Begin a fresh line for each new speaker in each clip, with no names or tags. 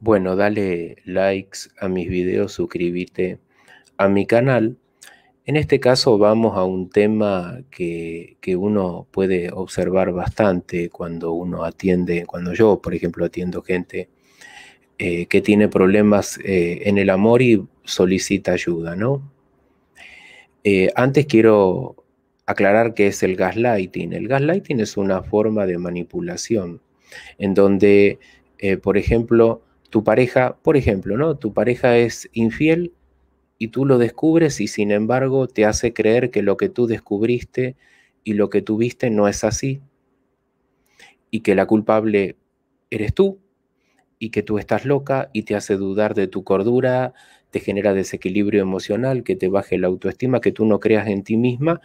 bueno, dale likes a mis videos, suscríbete a mi canal. En este caso vamos a un tema que, uno puede observar bastante cuando uno atiende, cuando yo, por ejemplo, atiendo gente eh, que tiene problemas eh, en el amor y solicita ayuda, ¿no? Eh, antes quiero aclarar qué es el gaslighting. El gaslighting es una forma de manipulación en donde, por ejemplo, tu pareja, por ejemplo, ¿no? Tu pareja es infiel y tú lo descubres y sin embargo te hace creer que lo que tú descubriste y lo que tuviste no es así y que la culpable eres tú y que tú estás loca y te hace dudar de tu cordura, te genera desequilibrio emocional, que te baje la autoestima, que tú no creas en ti misma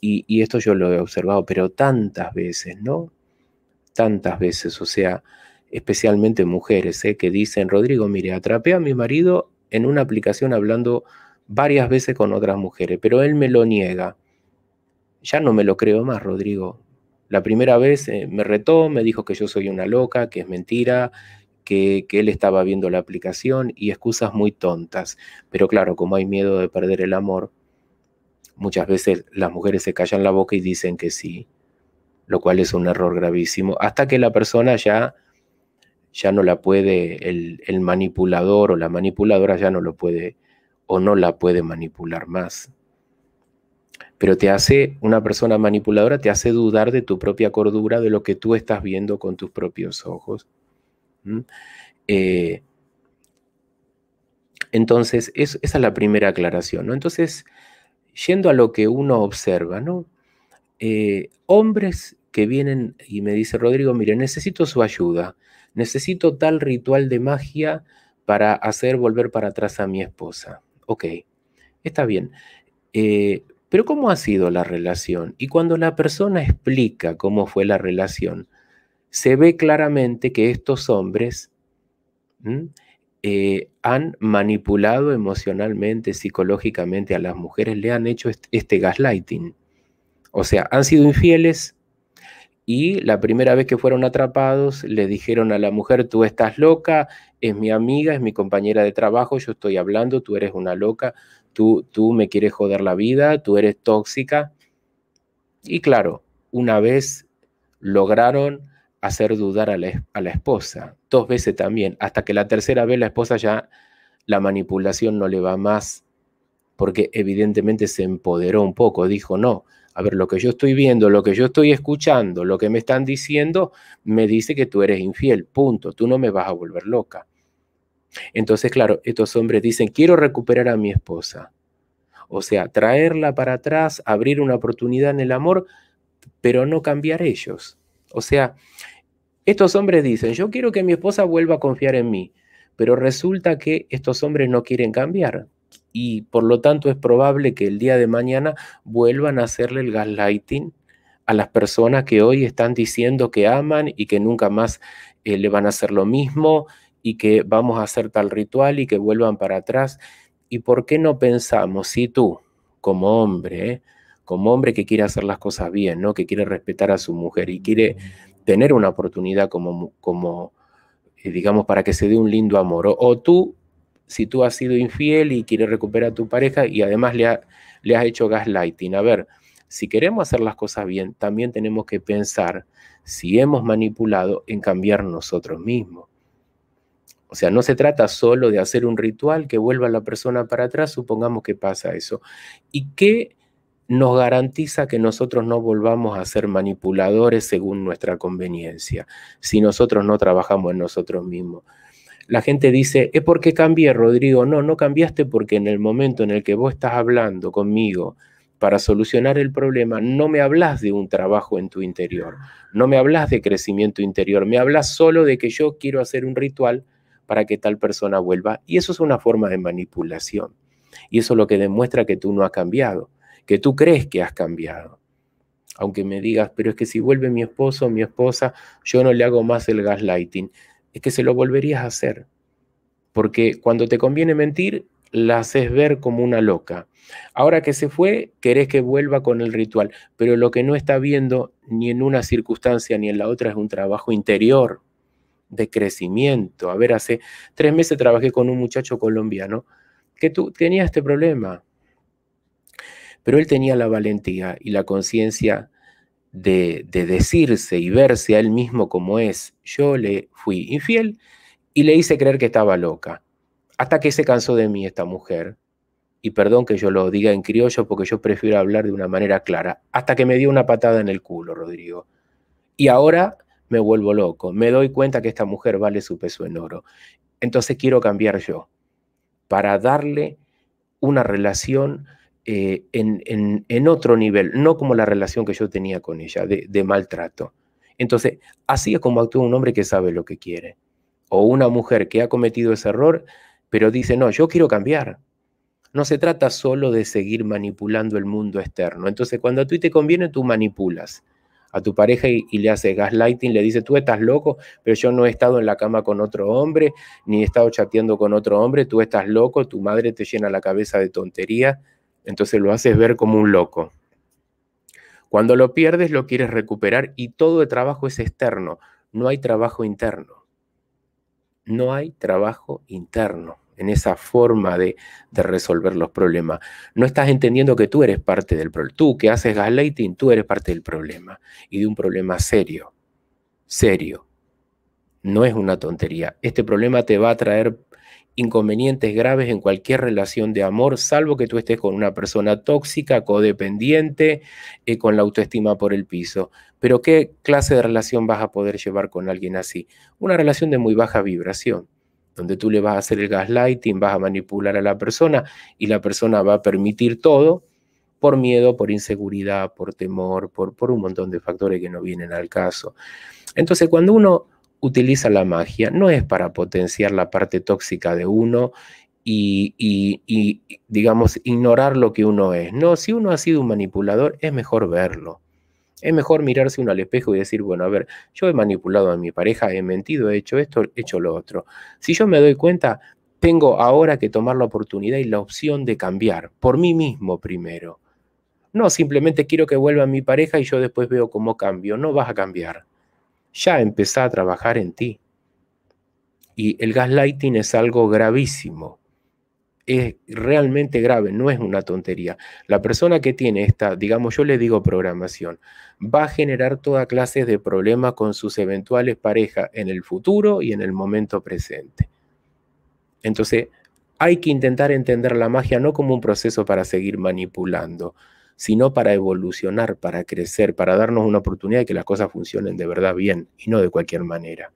y, y esto yo lo he observado, pero tantas veces, ¿no? Tantas veces, o sea, especialmente mujeres, ¿eh? que dicen, Rodrigo, mire, atrapé a mi marido en una aplicación hablando varias veces con otras mujeres, pero él me lo niega. Ya no me lo creo más, Rodrigo. La primera vez eh, me retó, me dijo que yo soy una loca, que es mentira, que, que, él estaba viendo la aplicación y excusas muy tontas. Pero claro, como hay miedo de perder el amor, muchas veces las mujeres se callan la boca y dicen que sí, lo cual es un error gravísimo, hasta que la persona ya ya no la puede, el, manipulador o la manipuladora ya no lo puede o no la puede manipular más. Pero te hace, una persona manipuladora te hace dudar de tu propia cordura, de lo que tú estás viendo con tus propios ojos. Eh, entonces, esa es la primera aclaración. Entonces, yendo a lo que uno observa, ¿no? Eh, hombres que vienen y me dice, Rodrigo, mire, necesito su ayuda, necesito tal ritual de magia para hacer volver para atrás a mi esposa. Ok, está bien. Eh, pero ¿cómo ha sido la relación? Y cuando la persona explica cómo fue la relación, se ve claramente que estos hombres eh, han manipulado emocionalmente, psicológicamente a las mujeres, le han hecho este gaslighting. O sea, han sido infieles, y la primera vez que fueron atrapados le dijeron a la mujer, tú estás loca, es mi amiga, es mi compañera de trabajo, yo estoy hablando, tú eres una loca, tú, tú me quieres joder la vida, tú eres tóxica. Y claro, una vez lograron hacer dudar a la, a la esposa, dos veces también, hasta que la tercera vez la esposa ya la manipulación no le va más, porque evidentemente se empoderó un poco, dijo, no, a ver, lo que yo estoy viendo, lo que yo estoy escuchando, lo que me están diciendo, me dice que tú eres infiel, punto, tú no me vas a volver loca. Entonces, claro, estos hombres dicen, quiero recuperar a mi esposa. O sea, traerla para atrás, abrir una oportunidad en el amor, pero no cambiar ellos. O sea, estos hombres dicen, yo quiero que mi esposa vuelva a confiar en mí, pero resulta que estos hombres no quieren cambiar y por lo tanto es probable que el día de mañana vuelvan a hacerle el gaslighting a las personas que hoy están diciendo que aman y que nunca más eh, le van a hacer lo mismo y que vamos a hacer tal ritual y que vuelvan para atrás. ¿Y por qué no pensamos, si tú, como hombre, eh, como hombre que quiere hacer las cosas bien, ¿no? que quiere respetar a su mujer y quiere tener una oportunidad como, como eh, digamos, para que se dé un lindo amor, o tú si tú has sido infiel y quieres recuperar a tu pareja y además le, le has hecho gaslighting. A ver, si queremos hacer las cosas bien, también tenemos que pensar si hemos manipulado en cambiar nosotros mismos. O sea, no se trata solo de hacer un ritual que vuelva la persona para atrás, supongamos que pasa eso. ¿Y qué nos garantiza que nosotros no volvamos a ser manipuladores según nuestra conveniencia, si nosotros no trabajamos en nosotros mismos? la gente dice, ¿es ¿Eh, porque cambié, Rodrigo? No, no cambiaste porque en el momento en el que vos estás hablando conmigo para solucionar el problema, no me hablas de un trabajo en tu interior, no me hablas de crecimiento interior, me hablas solo de que yo quiero hacer un ritual para que tal persona vuelva. Y eso es una forma de manipulación. Y eso es lo que demuestra que tú no has cambiado, que tú crees que has cambiado. Aunque me digas, pero es que si vuelve mi esposo o mi esposa, yo no le hago más el gaslighting es que se lo volverías a hacer. Porque cuando te conviene mentir, la haces ver como una loca. Ahora que se fue, querés que vuelva con el ritual, pero lo que no está viendo ni en una circunstancia ni en la otra es un trabajo interior de crecimiento. A ver, hace tres meses trabajé con un muchacho colombiano que tú, tenía este problema, pero él tenía la valentía y la conciencia de, decirse y verse a él mismo como es, yo le fui infiel y le hice creer que estaba loca, hasta que se cansó de mí esta mujer. Y perdón que yo lo diga en criollo porque yo prefiero hablar de una manera clara, hasta que me dio una patada en el culo, Rodrigo. Y ahora me vuelvo loco, me doy cuenta que esta mujer vale su peso en oro. Entonces quiero cambiar yo para darle una relación eh, en, otro nivel, no como la relación que yo tenía con ella, de, maltrato. Entonces, así es como actúa un hombre que sabe lo que quiere, o una mujer que ha cometido ese error, pero dice, no, yo quiero cambiar. No se trata solo de seguir manipulando el mundo externo. Entonces, cuando a ti te conviene, tú manipulas a tu pareja y, le haces gaslighting, le dice, tú estás loco, pero yo no he estado en la cama con otro hombre, ni he estado chateando con otro hombre, tú estás loco, tu madre te llena la cabeza de tonterías entonces lo haces ver como un loco. Cuando lo pierdes, lo quieres recuperar y todo el trabajo es externo. No hay trabajo interno. No hay trabajo interno en esa forma de, resolver los problemas. No estás entendiendo que tú eres parte del problema. Tú que haces gaslighting, tú eres parte del problema y de un problema serio, serio, no es una tontería. Este problema te va a traer inconvenientes graves en cualquier relación de amor, salvo que tú estés con una persona tóxica, codependiente, eh, con la autoestima por el piso. Pero ¿qué clase de relación vas a poder llevar con alguien así? Una relación de muy baja vibración, donde tú le vas a hacer el gaslighting, vas a manipular a la persona y la persona va a permitir todo por miedo, por inseguridad, por temor, por un montón de factores que no vienen al caso. Entonces, cuando uno utiliza la magia no es para potenciar la parte tóxica de uno y, digamos, ignorar lo que uno es. No, si uno ha sido un manipulador, es mejor verlo. Es mejor mirarse uno al espejo y decir, bueno, a ver, yo he manipulado a mi pareja, he mentido, he hecho esto, he hecho lo otro. Si yo me doy cuenta, tengo ahora que tomar la oportunidad y la opción de cambiar, por mí mismo primero. No, simplemente quiero que vuelva mi pareja y yo después veo cómo cambio. No vas a cambiar ya empezá a trabajar en ti. Y el gaslighting es algo gravísimo, es realmente grave, no es una tontería. La persona que tiene esta, digamos, yo le digo programación, va a generar toda clase de problemas con sus eventuales parejas en el futuro y en el momento presente. Entonces, hay que intentar entender la magia no como un proceso para seguir manipulando, sino para evolucionar, para crecer, para darnos una oportunidad de que las cosas funcionen de verdad bien y no de cualquier manera.